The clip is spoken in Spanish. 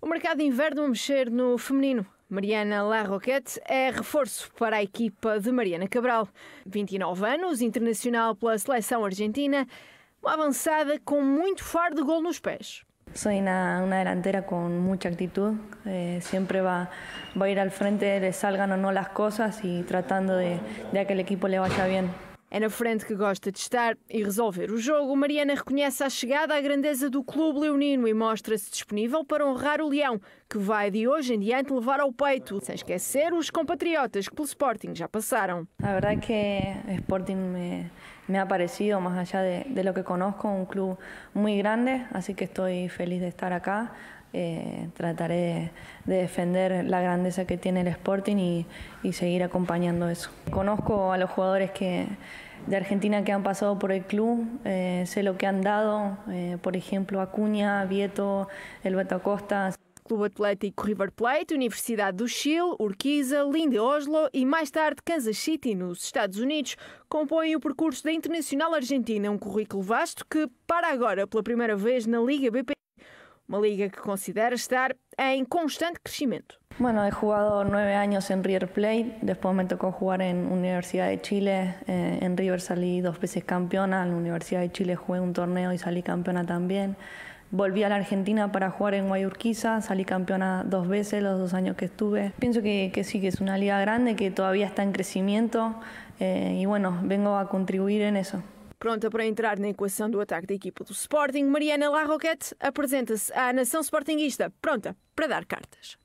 O mercado de inverno a mexer no feminino. Mariana Larroquette é reforço para a equipa de Mariana Cabral. 29 anos, internacional pela seleção argentina, uma avançada com muito faro de gol nos pés. Sou uma, uma delantera com muita atitude, eh, sempre vai, vai ir ao frente, le salgan ou não as coisas e tratando de, de que o equipo le vaya bem. É na frente que gosta de estar e resolver o jogo. Mariana reconhece a chegada à grandeza do clube leonino e mostra-se disponível para honrar o Leão, que vai de hoje em diante levar ao peito, sem esquecer os compatriotas que pelo Sporting já passaram. A verdade é que o Sporting me, me ha parecido, mais allá de, de lo que conozco, um clube muito grande, assim que estou feliz de estar aqui. Eh, trataré de defender la grandeza que tiene el Sporting y, seguir acompañando eso. Conozco a los jugadores que, de Argentina que han pasado por el club, eh, sé lo que han dado, eh, por ejemplo, Acuña, Vieto, El Beto Club Atlético River Plate, Universidad do Chile, Urquiza, Linde Oslo y e, más tarde Kansas City, nos Estados Unidos, compõem el percurso de Internacional Argentina, un um currículo vasto que para ahora pela primera vez na Liga BP. Una liga que considera estar en em constante crecimiento. Bueno, he jugado nueve años en River Plate, después me tocó jugar en Universidad de Chile, eh, en River salí dos veces campeona, en la Universidad de Chile jugué un torneo y salí campeona también. Volví a la Argentina para jugar en Guayurquiza, salí campeona dos veces los dos años que estuve. Pienso que, sí, que es una liga grande, que todavía está en crecimiento eh, y bueno, vengo a contribuir en eso. Pronta para entrar na equação do ataque da equipa do Sporting, Mariana Larroquette apresenta-se à nação sportinguista, pronta para dar cartas.